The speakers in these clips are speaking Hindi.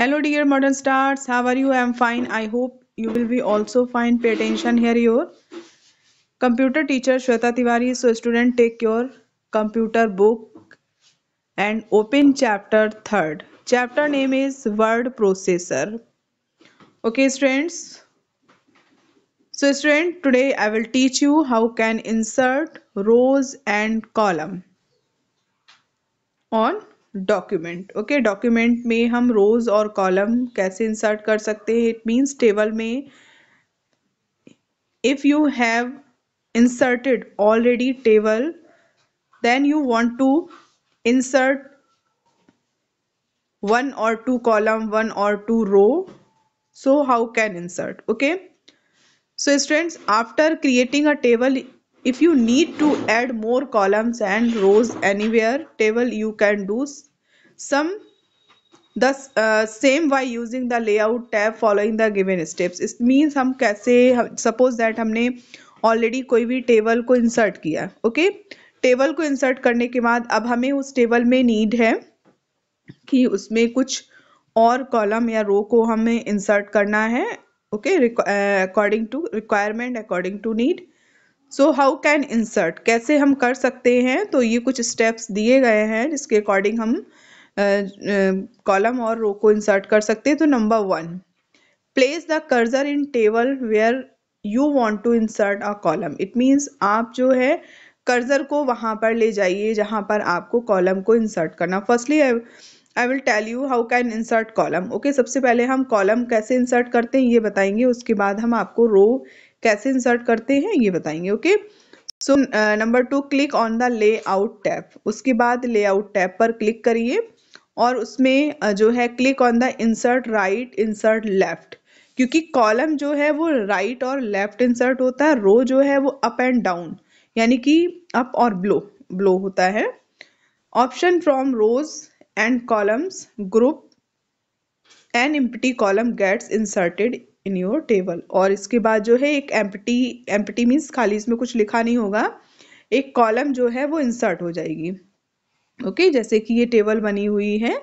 hello dear modern stars how are you i am fine i hope you will be also fine pay attention here your computer teacher shweta tiwari so student take your computer book and open chapter third chapter name is word processor okay students so student today i will teach you how can insert rows and column on document okay document में हम रोज और कॉलम कैसे इंसर्ट कर सकते हैं इट मींस टेबल में if you have inserted already table then you want to insert one और टू कॉलम वन और two row so how can insert okay so students after creating a table if you need to add more columns and rows anywhere table you can do some the uh, same by using the layout tab following the given steps it means hum kaise suppose that humne already koi bhi table ko insert kiya okay? table ko insert karne ke baad ab hame us table mein need hai ki usme kuch aur column ya row ko hame insert karna hai okay according to requirement according to need so how can insert कैसे हम कर सकते हैं तो ये कुछ स्टेप्स दिए गए हैं जिसके अकॉर्डिंग हम कॉलम और रो को इंसर्ट कर सकते हैं तो number one place the cursor in table where you want to insert a column it means आप जो है कर्जर को वहाँ पर ले जाइए जहाँ पर आपको कॉलम को इंसर्ट करना firstly I will tell you how can insert column okay सबसे पहले हम कॉलम कैसे इंसर्ट करते हैं ये बताएंगे उसके बाद हम आपको रो कैसे इंसर्ट करते हैं ये बताएंगे okay so number two click on the layout tab उसके बाद लेआउट टैप पर क्लिक करिए और उसमें uh, जो है click on the insert right insert left क्योंकि कॉलम जो है वो राइट right और लेफ्ट इंसर्ट होता है रो जो है वो अप एंड डाउन यानी कि अप और ब्लो ब्लो होता है option from rows and columns group an empty column gets inserted in your table और इसके बाद जो है एक एम्पटी एम्पटी मीन्स खाली इसमें कुछ लिखा नहीं होगा एक कॉलम जो है वो इंसर्ट हो जाएगी ओके okay? जैसे कि ये टेबल बनी हुई है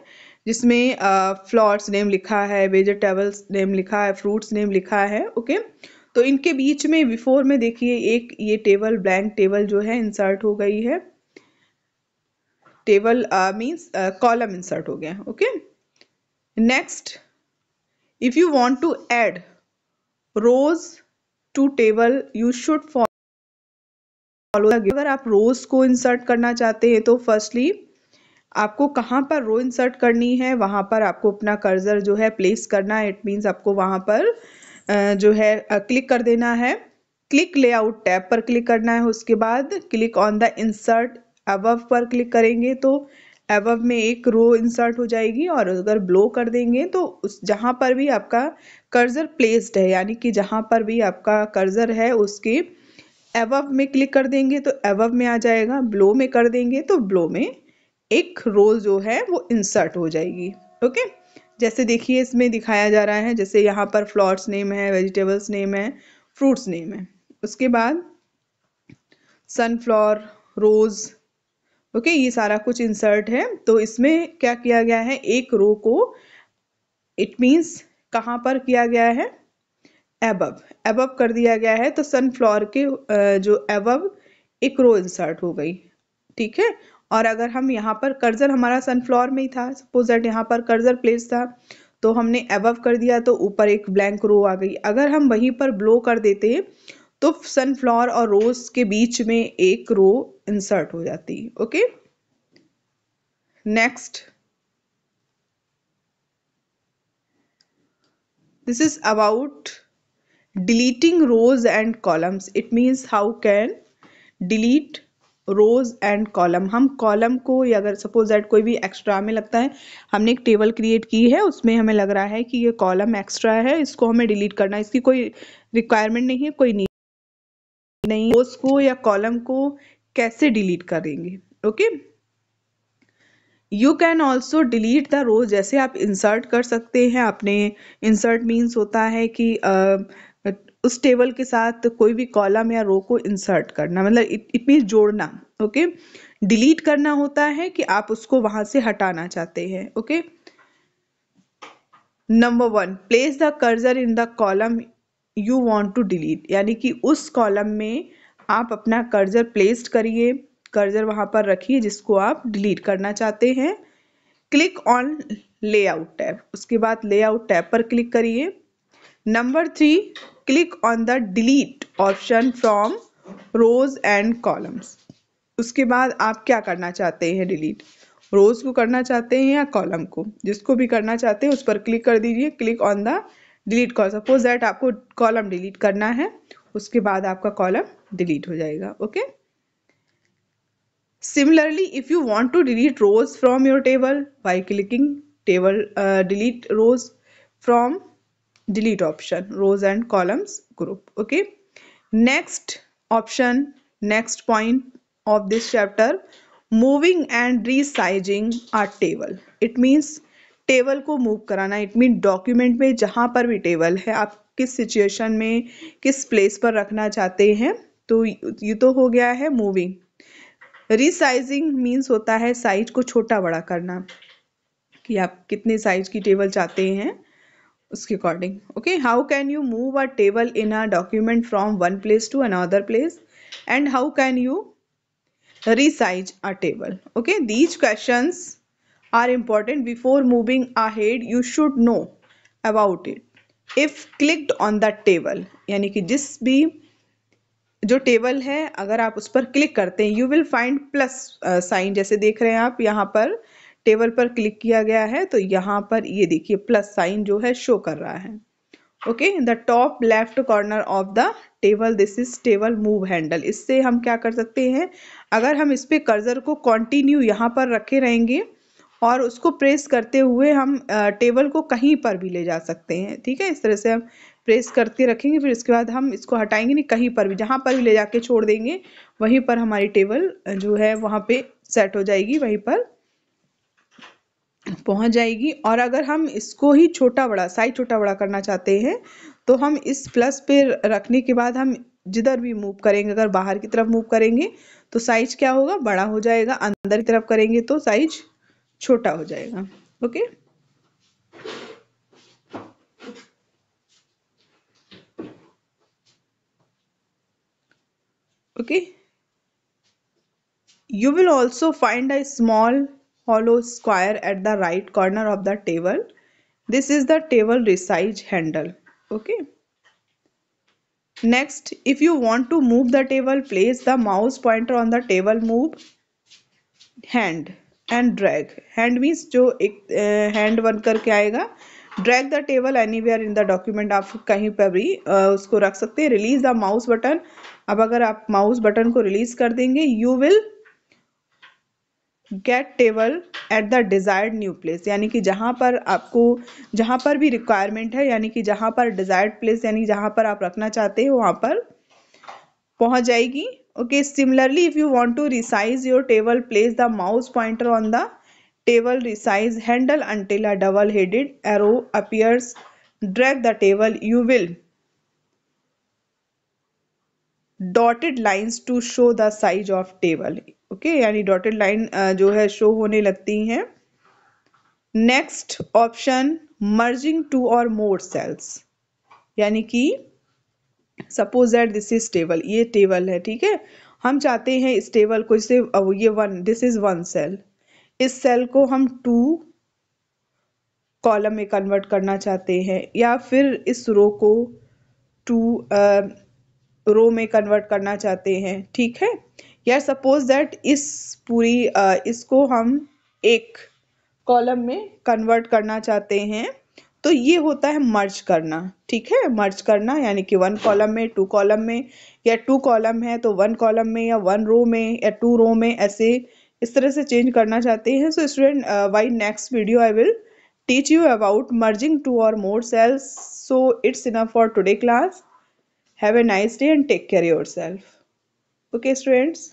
जिसमें फ्लॉर्स नेम लिखा है वेजिटेबल्स नेम लिखा है फ्रूट्स नेम लिखा है ओके okay? तो इनके बीच में बिफोर में देखिए एक ये टेबल ब्लैंक टेबल जो है इंसर्ट हो गई है टेबल मीन्स कॉलम इंसर्ट हो गया okay next if you want to add rows to table you should follow अगर आप रोज को इंसर्ट करना चाहते हैं तो फर्स्टली आपको कहाँ पर रो इंसर्ट करनी है वहाँ पर आपको अपना कर्जर जो है प्लेस करना है इट मीन्स आपको वहाँ पर जो है क्लिक कर देना है क्लिक लेआउट टैब पर क्लिक करना है उसके बाद click on the insert above पर क्लिक करेंगे तो एवव में एक रो इंसर्ट हो जाएगी और अगर ब्लो कर देंगे तो उस जहाँ पर भी आपका कर्जर प्लेस्ड है यानी कि जहाँ पर भी आपका कर्जर है उसके एवव में क्लिक कर देंगे तो एवव में आ जाएगा ब्लो में कर देंगे तो ब्लो में एक रोल जो है वो इंसर्ट हो जाएगी ओके जैसे देखिए इसमें दिखाया जा रहा है जैसे यहाँ पर फ्लॉर्स नेम है वेजिटेबल्स नेम है फ्रूट्स नेम है उसके बाद सनफ्लावर रोज़ ओके ये सारा कुछ इंसर्ट है तो इसमें क्या किया गया है एक रो को इट मीन्स कहाँ पर किया गया है एबब एबब कर दिया गया है तो सनफ्लावर के जो एबब एक रो इंसर्ट हो गई ठीक है और अगर हम यहाँ पर कर्जर हमारा सनफ्लावर में ही था सपोज दैट यहाँ पर कर्जर प्लेस था तो हमने एबव कर दिया तो ऊपर एक ब्लैंक रो आ गई अगर हम वहीं पर ब्लो कर देते तो सनफ्लावर और रोज के बीच में एक रो इंसर्ट हो जाती okay next this is about deleting rows and columns it means how can delete rows and column हम कॉलम को या अगर सपोज दैट कोई भी एक्स्ट्रा में लगता है हमने एक टेबल क्रिएट की है उसमें हमें लग रहा है कि ये कॉलम एक्स्ट्रा है इसको हमें डिलीट करना है इसकी कोई रिक्वायरमेंट नहीं है कोई नहीं नहीं रोज को या कॉलम को कैसे डिलीट करेंगे okay okay? You can also delete the rows जैसे आप इंसर्ट कर सकते हैं अपने इंसर्ट मीन्स होता है कि uh, उस टेबल के साथ कोई भी कॉलम या रो को इंसर्ट करना मतलब इट मीन्स जोड़ना ओके डिलीट करना होता है कि आप उसको वहां से हटाना चाहते हैं okay number one place the cursor in the column you want to delete यानी कि उस कॉलम में आप अपना कर्जर प्लेस्ड करिए कर्जर वहाँ पर रखिए जिसको आप डिलीट करना चाहते हैं क्लिक ऑन लेआउट टैब उसके बाद लेआउट टैब पर क्लिक करिए number three click on the delete option from rows and columns उसके बाद आप क्या करना चाहते हैं डिलीट रोज को करना चाहते हैं या कॉलम को जिसको भी करना चाहते हैं उस पर क्लिक कर दीजिए click on the delete call suppose that आपको कॉलम डिलीट करना है उसके बाद आपका कॉलम डिलीट हो जाएगा okay okay? Similarly, if you want to delete rows from your table by clicking table uh, delete rows from delete option rows and columns group okay next option next point of this chapter moving and resizing a table it means table को मूव कराना इट मीन डॉक्यूमेंट में जहाँ पर भी टेबल है आप किस सिचुएशन में किस प्लेस पर रखना चाहते हैं तो ये तो हो गया है मूविंग रिसाइजिंग मीन्स होता है साइज को छोटा बड़ा करना कि आप कितने साइज की टेबल चाहते हैं उसके according okay how can you move a table in a document from one place to another place and how can you resize a table okay these question are important before moving a head you should know about it if clicked on the table यानी कि जिस भी जो टेबल है अगर आप उस पर क्लिक करते हैं you will find plus sign जैसे देख रहे हैं आप यहाँ पर टेबल पर क्लिक किया गया है तो यहाँ पर ये देखिए प्लस साइन जो है शो कर रहा है okay the top left corner of the table this is table move handle इससे हम क्या कर सकते हैं अगर हम इस पर कर्जर को कॉन्टिन्यू यहाँ पर रखे रहेंगे और उसको प्रेस करते हुए हम टेबल uh, को कहीं पर भी ले जा सकते हैं ठीक है इस तरह से हम प्रेस करते रखेंगे फिर इसके बाद हम इसको हटाएंगे नहीं कहीं पर भी जहाँ पर भी ले जाके छोड़ देंगे वहीं पर हमारी टेबल जो है वहाँ पे सेट हो जाएगी वहीं पर पहुँच जाएगी और अगर हम इसको ही छोटा बड़ा साइज छोटा बड़ा करना चाहते हैं तो हम इस प्लस पे रखने के बाद हम जिधर भी मूव करेंगे अगर बाहर की तरफ मूव करेंगे तो साइज क्या होगा बड़ा हो जाएगा अंदर की तरफ करेंगे तो साइज छोटा हो जाएगा okay okay? okay you will also find a small hollow square at the right corner of the table this is the table resize handle okay next if you want to move the table place the mouse pointer on the table move hand and drag hand means जो एक eh, hand one karke आएगा drag the table anywhere in the document आप कहीं पर भी उसको रख सकते हैं रिलीज द माउस बटन अब अगर आप माउस बटन को रिलीज कर देंगे you will get table at the desired new place यानी कि जहाँ पर आपको जहाँ पर भी रिक्वायरमेंट है यानी कि जहाँ पर डिज़ायर्ड प्लेस यानी जहाँ पर आप रखना चाहते हो वहाँ पर पहुँच जाएगी okay similarly if you want to resize your table place the mouse pointer on the table-resize handle until a double-headed arrow appears. Drag the table. You will dotted lines to show the size of table. Okay, यानी dotted line जो है show होने लगती हैं. Next option merging two or more cells. यानी कि suppose that this is table ये टेबल है ठीक है हम चाहते हैं इस टेबल को इसे ये one this is one cell इस सेल को हम टू कॉलम में कन्वर्ट करना चाहते हैं या फिर इस रो को टू रो में कन्वर्ट करना चाहते हैं ठीक है या सपोज दैट इस पूरी uh, इसको हम एक कॉलम में कन्वर्ट करना चाहते हैं तो ये होता है मर्ज करना ठीक है मर्ज करना यानी कि वन कॉलम में टू कॉलम में या टू कॉलम है तो वन कॉलम में या वन रो में या टू रो में ऐसे इस तरह से चेंज करना चाहते हैं so student by next video I will teach you about merging two और more cells so it's enough for today class have a nice day and take care yourself okay students